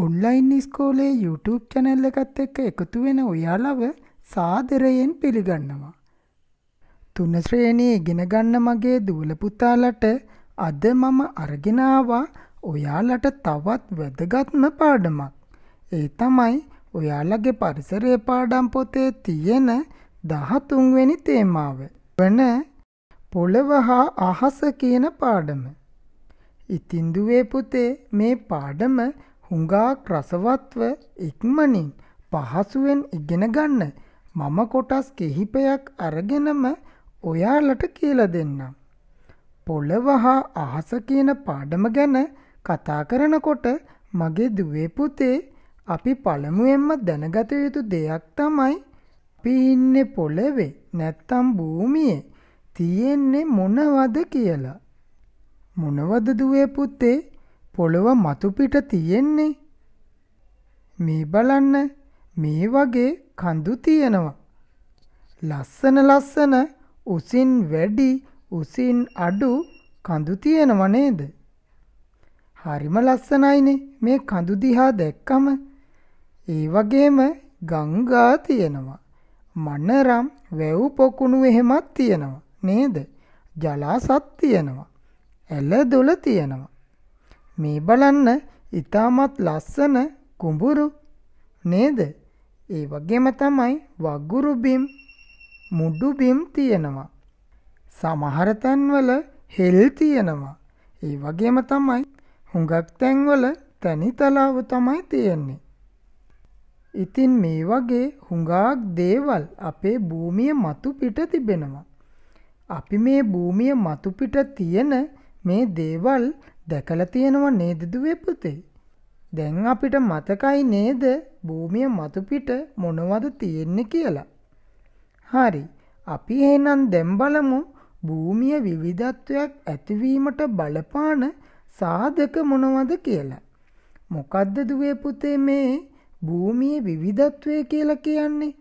Online ඉස්කෝලේ YouTube channel එකත් එක්ක එකතු වෙන ඔයාලව සාදරයෙන් පිළිගන්නවා. තුන ශ්‍රේණියේ ඉගෙන ගන්න මගේ දූල පුතාලට අද මම අරගෙන ආවා ඔයාලට තවත් වැදගත්ම පාඩමක්. ඒ තමයි ඔයාලගේ පරිසරයේ පාඩම් පොතේ තියෙන 13 වෙනි තේමාව වන පොළව හා අහස කියන පාඩම. ඉතින් දුවේ පුතේ මේ පාඩම හුඟාක් රසවත්ව ඉක්මනින් පහසුවෙන් ඉගෙන ගන්න මම කොටස් කිහිපයක් අරගෙනම ඔයාලට කියල දෙන්නම්. පොළවහා අහස කියන පාඩම ගැන කතා කරනකොට මගේ දුවේ පුතේ අපි පළමුුවෙන්ම දැනගත යුතු දෙයක් තමයි පිඉන්න පොළවෙ නැත්තම් භූමියේ තියෙන්නේ මොනවද කියලා. මොනවද දුවේ පුත්තේ පොළොව මතුපිට තියෙන්නේ. මේ බලන්න මේ වගේ කඳු තියෙනවා. ලස්සන ලස්සන උසින් වැඩි උසින් අඩු කඳු තියෙනව නේද? හරිම ලස්සනයිනේ මේ කඳු දිහා දැක්කම. ඒ වගේම ගංගා තියෙනවා. මනරම් වැව් පොකුණු එහෙමත් තියෙනවා නේද? ජලාසත් තියෙනවා. ඇලදොල තියෙනවා. මේ බලන්න ඉතාමත් ලස්සන කුඹුරු නේද? ඒ වගේම තමයි වගුරු බිම් මුඩු බිම් තියෙනවා. සමහර තැන්වල හෙල් තියෙනවා. ඒ වගේම තමයි හුඟක් තැන්වල තනි තලාව තමයි තියෙන්නේ. ඉතින් මේ වගේ හුඟාක් දේවල් අපේ භූමිය මතු පිට තිබෙනවා. අපි මේ භූමිය මතු පිට තියෙන මේ දේවල් දැකලා තියෙනවා නේද දුවේ පුතේ. දැන් අපිට මතකයි නේද භූමිය මතුපිට මොනවද තියෙන්නේ කියලා. හරි. අපි එහෙනම් දැන් බලමු භූමිය විවිධත්වයක් ඇතිවීමට බලපාන සාධක මොනවද කියලා. මොකද්ද දුවේ පුතේ මේ භූමියේ විවිධත්වය කියලා කියන්නේ?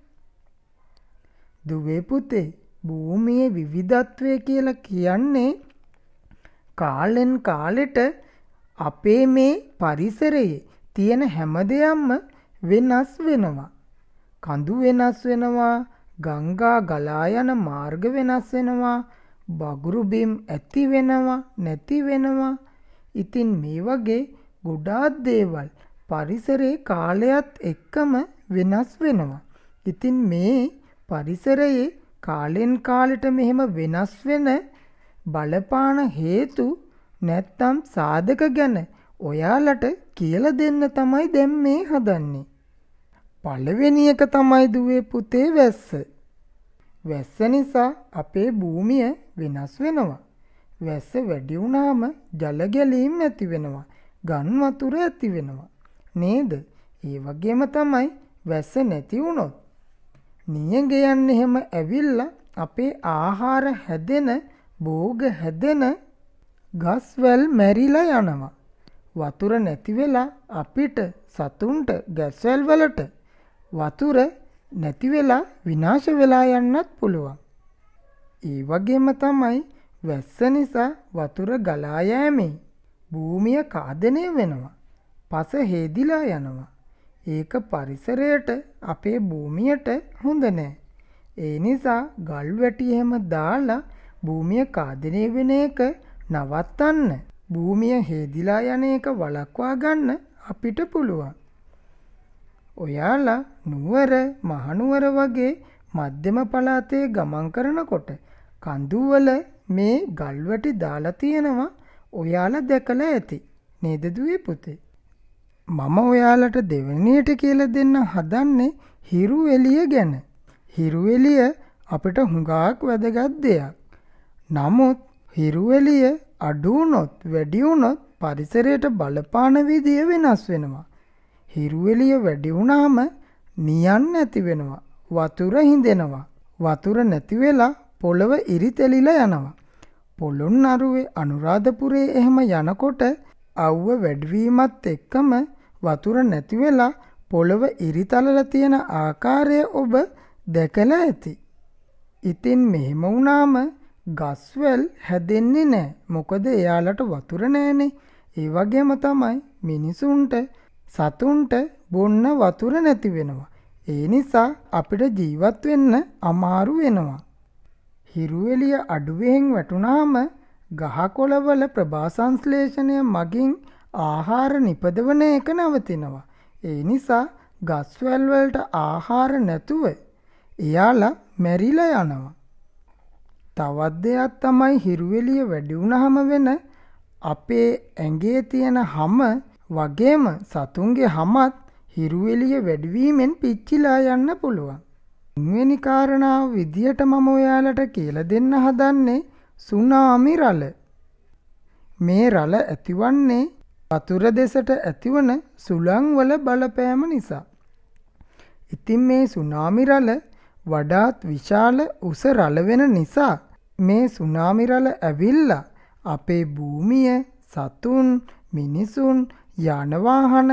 දුවේ පුතේ භූමියේ විවිධත්වය කියලා කියන්නේ කාලෙන් කාලෙට අපේ මේ පරිසරයේ තියෙන හැම දෙයක්ම වෙනස් වෙනවා. කඳු වෙනස් වෙනවා, ගංගා ගලා යන මාර්ග වෙනස් වෙනවා, බගුරු බිම් ඇති වෙනවා, නැති වෙනවා. ඉතින් මේ වගේ ගොඩාක් දේවල් පරිසරේ කාලයත් එක්කම වෙනස් වෙනවා. ඉතින් මේ පරිසරයේ කාලෙන් කාලෙට මෙහෙම වෙනස් වෙන බලපාන හේතු නැත්තම් සාධක ගැන ඔයාලට කියල දෙන්න තමයි දැම් මේ හදන්නේ. පළවෙනි එක තමයි දුවේ පුතේ වැස්ස. වැස්ස නිසා අපේ භූමිය වෙනස් වෙනවා. වැස්ස වැඩි වුණාම ජල ගැලීම් ඇති වෙනවා. ගන් වතුර ඇති වෙනවා. නේද? ඒ වගේම තමයි වැස්ස නැති වුණොත්. නියඟයන් එහෙම ඇවිල්ලා අපේ ආහාර හැදෙන බෝග හැදෙන ගස්වැල් මැරිලා යනවා. වතුර නැති වෙලා අපිට සතුන්ට ගැස්වැල් වලට වතුර නැති වෙලා විනාශ වෙලා යන්නත් පුළුවන්. ඒ වගේම තමයි වැස්ස නිසා වතුර ගලා යෑමේ භූමිය කාදනය වෙනවා. පස හේදිලා යනවා. ඒක පරිසරයට අපේ භූමියට හොඳ නෑ. ඒ නිසා ගල් වැටි එහෙම දාලා භූමිය කාදනය වෙන එක නවත්තන්න භූමිය හේදිලා යන එක වලක්වා ගන්න අපිට පුළුවන්. ඔයාලා නුවර මහනුවර වගේ මධ්‍යම පලාතේ ගමන් කරනකොට කඳුවල මේ ගල්වැටි දාලා තියෙනවා ඔයාලා දැකලා ඇති නේද දුවේ පුතේ මම ඔයාලට දෙවෙනියට කියලා දෙන්න හදන්නේ හිරු එළිය ගැන හිරු එළිය අපිට හුඟක් වැදගත් දෙයක් නමුත් හිරුවලිය අඩුවනොත් වැඩියුනොත් පරිසරයට බලපාන විදිය වෙනස් වෙනවා. හිරුවලිය වැඩිවුනාම නියන් නැතිවෙනවා. වතුර හිඳෙනවා. වතුර නැතිවෙලා පොළොව ඉරිතෙලිලා යනවා. පොළොන් අරුවේ අනුරාධපුරේ එහෙම යනකොට අව්ව වැඩවීමත් එක්කම වතුර නැතිවෙලා පොළොව ඉරිතලල තියෙන ආකාරය ඔබ දැකලා ඇති. ඉතින් මෙහෙම වුණාම ගස්වැල් හැදෙන්නේ නෑ මොකද එයාලට වතුර නෑනේ ඒ වගේම තමයි මිනිසුන්ට සතුන්ට බොන්න වතුර නැති වෙනවා. ඒ නිසා අපිට ජීවත් වෙන්න අමාරු වෙනවා. හිරුවෙලිය අඩුවෙන් වැටුනාම ගහකොළවල ප්‍රභාසංශ්ලේෂණය මගින් ආහාර නිපදවන එක නවතිනවා. ඒ නිසා ගස්වැල්වලට ආහාර නැතුව එයාලා මැරිලා යනවා. තවත් දෙයක් තමයි හිරුවෙලිය වැඩි වුණහම වෙන අපේ ඇඟේ තියෙන හැම වගේම සතුන්ගේ හැමත් හිරුවෙලිය වැඩිවීමෙන් පිච්චිලා යන්න පුළුවන්. තුන්වෙනි කාරණාව විදියට මම ඔයාලට කියලා දෙන්න හදන්නේ සුනාමි රළ. මේ රළ ඇතිවන්නේ වතුර දෙසට ඇතිවන සුළංවල බලපෑම නිසා. ඉතින් මේ සුනාමි රළ වඩාත් විශාල උස රලවෙන නිසා මේ සුනාමිරල ඇවිල්ලා අපේ භූමිය සතුන් මිනිසුන් යනවාහන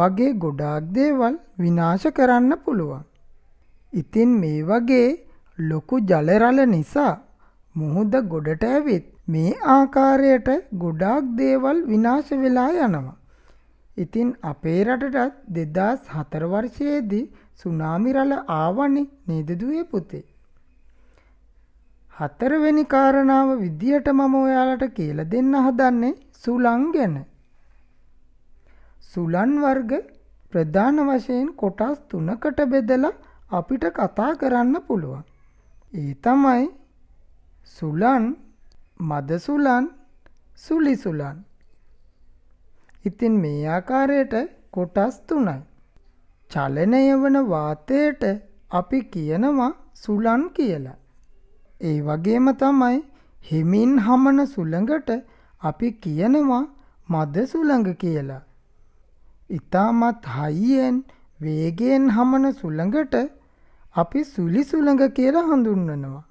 වගේ ගොඩාක් දේවල් විනාශ කරන්න පුළුවන්. ඉතින් මේ වගේ ලොකු ජලරල නිසා මුහුද ගොඩට ඇවිත් මේ ආකාරයට ගොඩාක් දේවල් විනාශ වෙලා යනවා. ඉතින් අපේ රටටත් දෙදස් හතරවර්ෂයේදී සුනාමි රළ ආවනේ නේද දුවේ පුතේ. හතරවෙනි කාරණාව විදියට මම ඔයාලට කියලා දෙන්න හදන්නේ සුළං ගැන. සුළන් වර්ග ප්‍රධාන වශයෙන් කොටස් තුනකට බෙදලා අපිට කතා කරන්න පුළුවන්. ඒ තමයි සුළන්, මද සුළන්, සුලි සුළන්. ඉතින් මේ ආකාරයට කොටස් තුනයි. චලනය වන වාතයට අපි කියනවා සුලන් කියලා. ඒ වගේම තමයි හෙමින් හමන සුළඟට අපි කියනවා මද සුළඟ කියලා. ඉතාමත් හයියෙන් වේගෙන් හමන සුළඟට අපි සුලි සුළඟ කියලා හඳුන්වනවා.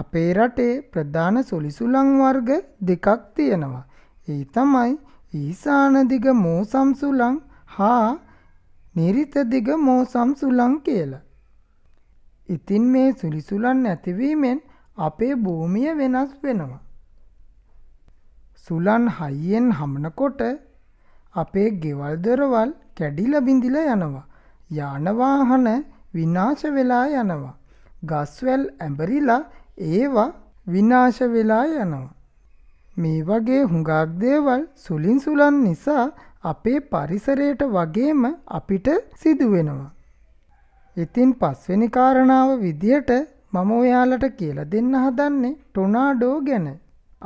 අපේ රටේ ප්‍රධාන සුලිසුලං වර්ග දෙකක් තියෙනවා. ඒ තමයි ඊසානදිග මෝසම්සුලං හා නිරිත දිග මෝසම් සුලං කියලා. ඉතින් මේ සුලිසුලන් නැතිවීමෙන් අපේ භූමිය වෙනස් වෙනවා. සුලන් හයියෙන් හමනකොට අපේ ගෙවල් දොරවල් කැඩිලා බිඳිලා යනවා. යාන වාහන විනාශ වෙලා යනවා. ගස්වැල් ඇඹරිලා ඒවා විනාශ වෙලා යනවා. මේ වගේ හුඟක් දේවල් සුලින් සුලන් නිසා අපේ පරිසරයට වගේම අපිට සිදුවෙනවා. ඉතින් පස්වෙනි කාරණාව විදියට මම ඔයාලට කියලා දෙන්න හදන්නේ ටොනාඩෝ ගැන.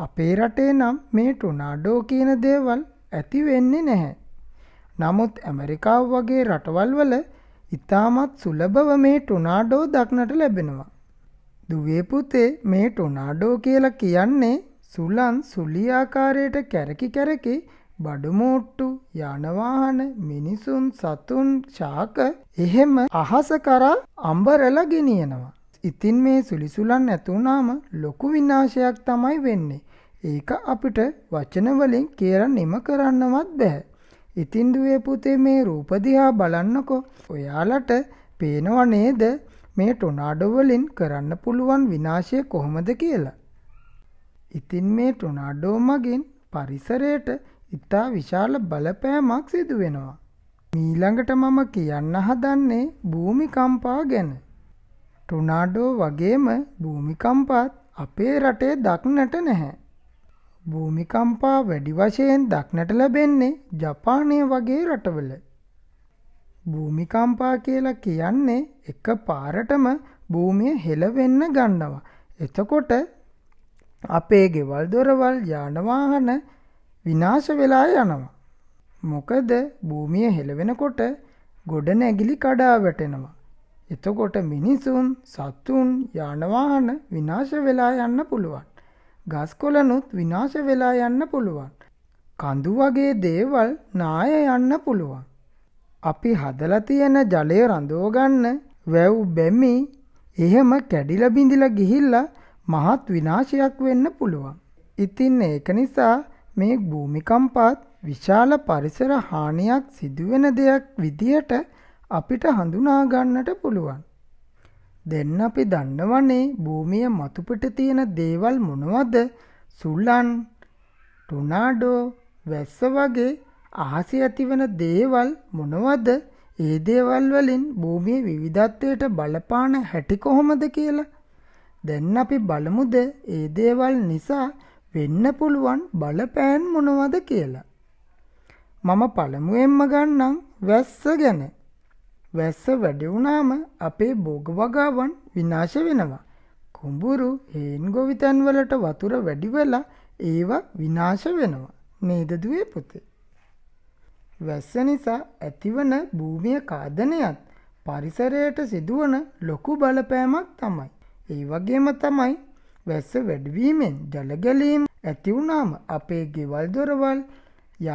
අපේ රටේ නම් මේ ටොනාඩෝ කියන දේවල් ඇති වෙන්නේ නැහැ. නමුත් ඇමරිකාව වගේ රටවල් වල ඉතාමත් සුලභව මේ ටොනාඩෝ දක්නට ලැබෙනවා. දුවේ පුතේ මේ ටොනාඩෝ කියලා කියන්නේ සුලන් සුලි ආකාරයට කැරකි කැරකි බඩුමුට්ටු යනවාහන මිනිසුන් සතුන් ශාක එහෙම අහස කරා අම්බරල ගෙනියනවා. ඉතින් මේ සුලිසුලන් ඇතුනාම ලොකු විනාශයක් තමයි වෙන්නේ. ඒක අපිට වචනවලින් කියර නිම කරන්නවත් බැහැ. ඉතින් දුවේ පුතේ මේ රූපදිහා බලන්නකෝ ඔයාලට පේනව නේද මේ ටොනාඩෝවලින් කරන්න පුළුවන් විනාශය කොහොමද කියලා. ඉතින් මේ ටොනාඩෝ මගින් පරිසරයට ඉතා විශාල බලපෑමක් සිදු වෙනවා. මීළඟට මම කියන්න හදන්නේ භූමිකම්පා ගැන. ටොනාඩෝ වගේම භූමිකම්පාත් අපේ රටේ දක්නට නැහැ. භූමිකම්පා වැඩි වශයෙන් දක්නට ලැබෙන්නේ ජපානය වගේ රටවල. භූමිකම්පා කියලා කියන්නේ එක පාරටම භූමිය හෙලවෙන්න ගන්නවා. එතකොට අපේ ගෙවල් දොරවල් යානවාහන විනාශ වෙලා යනවා. මොකද භූමිය හෙළවෙනකොට ගොඩ නැගිලි කඩා වැටෙනවා. එතකොට මිනිසුන් සත්තුන් යානවාහන විනාශ වෙලා යන්න පුළුවන්. ගස්කොලනුත් විනාශ වෙලා යන්න පුළුවන්. කඳු වගේ දේවල් නාය යන්න පුළුවන්. අපි හදලා තියෙන ජලය රඳවගන්න වැව් බැමි එහෙම කැඩිලා බිඳිලා ගිහිල්ලා මහත් විනාශයක් වෙන්න පුළුවන්. ඉතින් ඒක නිසා මේ භූමිකම්පාත් විශාල පරිසර හානියක් සිදුවෙන දෙයක් විදියට අපිට හඳුනා ගන්නට පුළුවන්. දැන් අපි දන්නවනේ භූමිය මතුපිට තියෙන දේවල් මොනවද? සුළං, ටොනාඩෝ, වැස්ස වගේ අහසේ ඇතිවන දේවල් මොනවද? ඒ දේවල් වලින් භූමියේ විවිධත්වයට බලපාන හැටි කොහොමද කියලා? දැන් අපි බලමුද ඒ දේවල් නිසා වෙන්න පුළුවන් බලපෑන් මොනවද කියලා. මම පළමුුවෙන්ම ගන්නම් වැස්ස ගැන. වැස්ස වැඩවුනාම අපේ බෝග වගාවන් විනාශ වෙනවා. කුඹුරු හේන් ගොවිතැන්වලට වතුර වැඩිවෙලා ඒවා විනාශ වෙනවා. නේදදුවේ පුතේ. වැස්ස නිසා ඇතිවන භූමිය කාදනයත් පරිසරයට සිදුවන ලොකු බලපෑමක් තමයි. ඒ වගේම තමයි වැස්ස වැඩවීමෙන් ජලගැලීම් ඇතිවුණාම අපේ ගෙවල් දොරවල්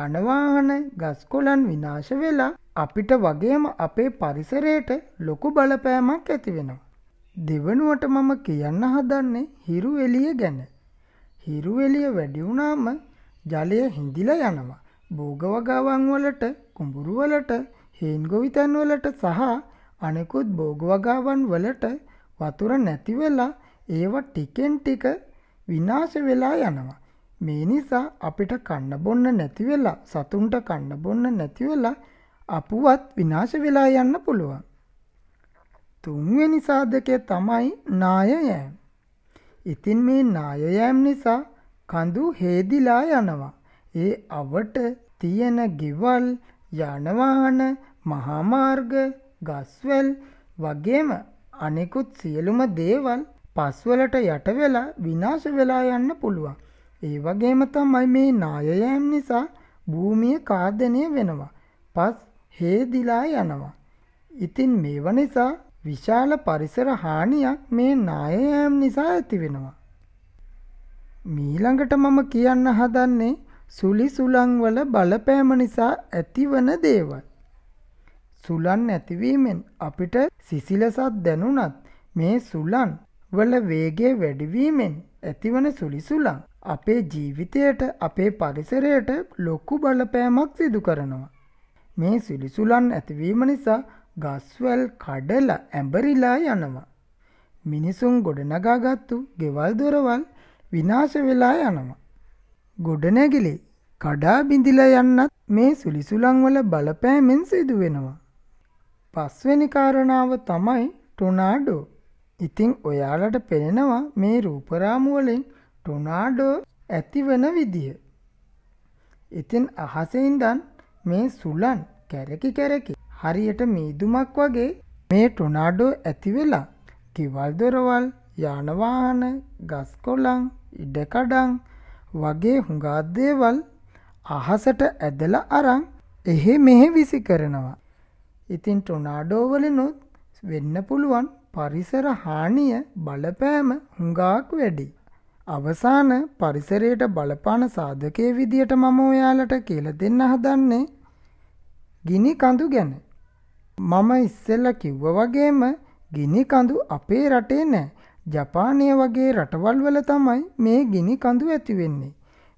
යනවාහන ගස්කොලන් විනාශ වෙලා අපිට වගේම අපේ පරිසරයට ලොකු බලපෑමක් ඇතිවෙනවා. දෙවනුවට මම කියන්න හදන්නේ හිරු එලිය ගැන. හිරු එලිය වැඩිවුණාම ජලය හිඳිල යනවා. භෝගවගාවන් වලට කුඹුරු වලට හේන්ගොවිතැන් වලට සහ අනෙකුත් භෝගවගාවන් වලට වතුර නැතිවෙලා ඒව ටිකෙන් ටික විනාශ වෙලා යනවා. මේ නිසා අපිට කන්න බොන්න නැති වෙලා සතුන්ට කන්න බොන්න නැති වෙලා අපුවත් විනාශ වෙලා යන්න පුළුවන්. තුන්වෙනි සාධකය තමයි නාය යෑම. ඉතින් මේ නාය යෑම නිසා කඳු හේදිලා යනවා. ඒ අවට තියෙන ගෙවල්, යානවාහන, මහා මාර්ග, ගස්වැල් වගේම අනෙකුත් සියලුම දේවල් පස්වලට යට වෙලා විනාශ වෙලා යන්න පුළුවන්. ඒ වගේම තමයි මේ නායයෑම් නිසා භූමිය කාදනය වෙනවා. පස් හේදිලා යනවා. ඉතින් මේව නිසා විශාල පරිසර හානියක් මේ නායයෑම් නිසා ඇති වෙනවා. මීළඟට මම කියන්න හදන්නේ සුලි සුලංවල බලපෑම නිසා ඇතිවන දේවල්. සුලන් ඇතිවීමෙන් අපිට සිසිලසත් දැනුනත් මේ සුලන් වල වේගය වැඩිවීමෙන් ඇතිවන සුලිසුලං අපේ ජීවිතයට අපේ පරිසරයට ලොක්කු බලපෑමක් සිදු කරනවා. මේ සුලිසුලන් ඇතිවීම නිසා ගස්වැල් කඩල ඇඹරිලා යනවා. මිනිසුන් ගොඩනගාගත්තු ගෙවල් දොරවල් විනාශ වෙලා යනවා. ගොඩනැගිලි කඩා බිඳිලා යන්නත් මේ සුලිසුලං වල බලපෑමෙන් සිදුවෙනවා. පස්වෙනි කාරණාව තමයි ටොනාඩෝ ඉතින් ඔයාලට පෙනෙනවා මේ රූපරාමුවලින් ටොනාඩෝ ඇතිවන විදිහ. ඉතින් අහසයින්දන් මේ සුලන් කැරකි කැරකි හරියට මීදුමක් වගේ මේ ටොනාඩෝ ඇතිවෙලා කිවල්දොරවල් යානවාහන ගස්කොලං ඉඩකඩං වගේ හුඟාදේවල් අහසට ඇදල අරං එහෙ මෙහෙ විසි කරනවා. ඉතින් ටොනාඩෝවලිනුත් වෙන්න පුළුවන් පරිසර හානිය බලපෑම හුඟාක් වැඩි. අවසාන පරිසරයට බලපාන සාධකය විදියට මම ඔයාලට කියල දෙන්න හදන්නේ ගිනි කඳු ගැන. මම ඉස්සෙල්ල කිව්ව වගේම ගිනි කඳු අපේ රටේ නෑ ජපානය වගේ රටවල් වල තමයි මේ ගිනි කඳු ඇතිවෙන්නේ.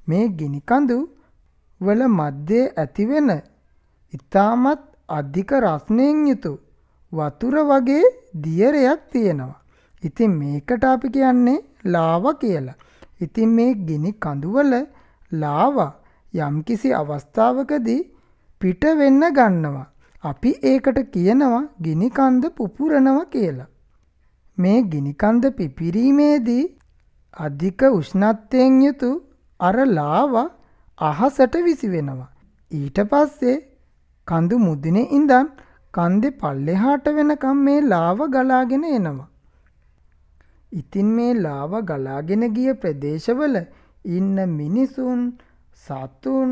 මේ ගිනි කඳු වල මධ්‍යේ ඇතිවෙන ඉතාමත් අධික රස්නයෙන් යුතු වතුර වගේ දියරයක් තියෙනවා. ඉතින් මේකට අපි කියන්නේ ලාව කියලා. ඉතින් මේ ගිනි කඳුවල ලාව යම්කිසි අවස්ථාවකදී පිට වෙන්න ගන්නවා. අපි ඒකට කියනවා ගිනි කඳ පුපුරනවා කියලා. මේ ගිනි කඳ පිපිරීමේදී අධික උෂ්ණත්වයෙන් යුතු අර ලාව අහසට විසි වෙනවා. ඊට පස්සේ කඳු මුදුනේ ඉඳන් කන්දේ පල්ලෙහාට වෙනකම් මේ ලාව ගලාගෙන එනවා. ඉතින් මේ ලාව ගලාගෙන ගිය ප්‍රදේශවල ඉන්න මිනිසුන් සතුන්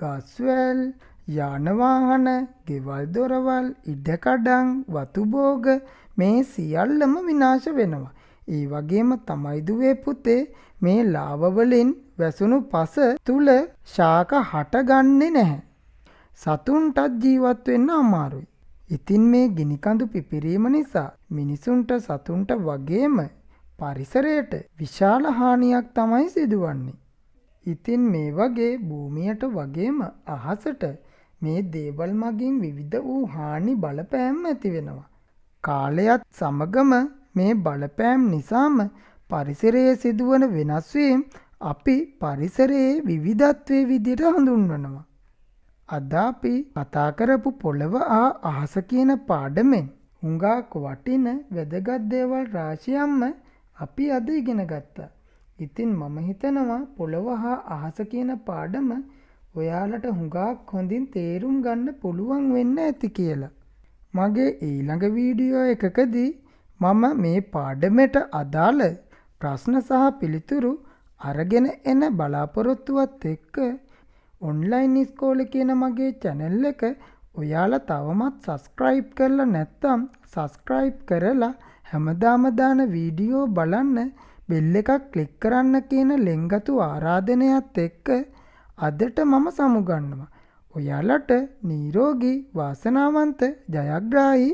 ගස්වැල් යානවාහන ගෙවල් දොරවල් ඉඩකඩං වතුබෝග මේ සියල්ලම විනාශ වෙනවා. ඒ වගේම තමයිදුවේ පුතේ මේ ලාවවලින් වැසුණු පස තුළ ශාක හටගන්නේ නැහැ. සතුන්ටත් ජීවත් වෙන්න අමාරුයි. ඉතින් මේ ගිනිකඳු පිපිරීම නිසා මිනිසුන්ට සතුන්ට වගේම පරිසරයට විශාල හානියක් තමයි සිදුවන්නේ. ඉතින් මේ වගේ භූමියට වගේම අහසට මේ දේවල් මගින් විවිධ වූ හානි බලපෑම් ඇති වෙනවා. කාලයත් සමගම මේ බලපෑම් නිසාම පරිසරයේ සිදුවන වෙනස්වීම් අපි පරිසරයේ විවිධත්වය විදිට හඳුන්වනවා. අද අපි කතා කරපු පොළව ආ අහස කියන පාඩමෙන් හුඟාක් වටින වැදගත් දේවල් රාශියම්ම අපි අද ඉගෙන ගත්තා. ඉතින් මම හිතනවා පොළව හා අහස කියන පාඩම ඔයාලට හුඟාක් හොඳින් තේරුම් ගන්න පුළුවන් වෙන්න ඇති කියලා. මගේ ඊළඟ වීඩියෝ එකකදී මම මේ පාඩමට අදාළ ප්‍රශ්න සහ පිළිතුරු අරගෙන එන බලාපොරොත්තුවත් එක්ක ඔන්ලයින් ඉස්කෝල කියන මගේ චැනැල්ල එක ඔයාල තවමත් සස්ක්‍රයිප් කරලා නැත්තම් සස්ක්‍රයිප් කරලා හැමදාමදාන වීඩියෝ බලන්න බෙල්ල එකක් කලික් කරන්න කියන ලෙංගතු ආරාධනයත් එක්ක අදට මම සමුගන්නවා. ඔයාලට නීරෝගී වාසනාවන්ත ජයග්‍රාහි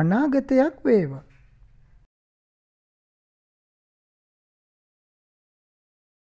අනාගතයක් වේවා.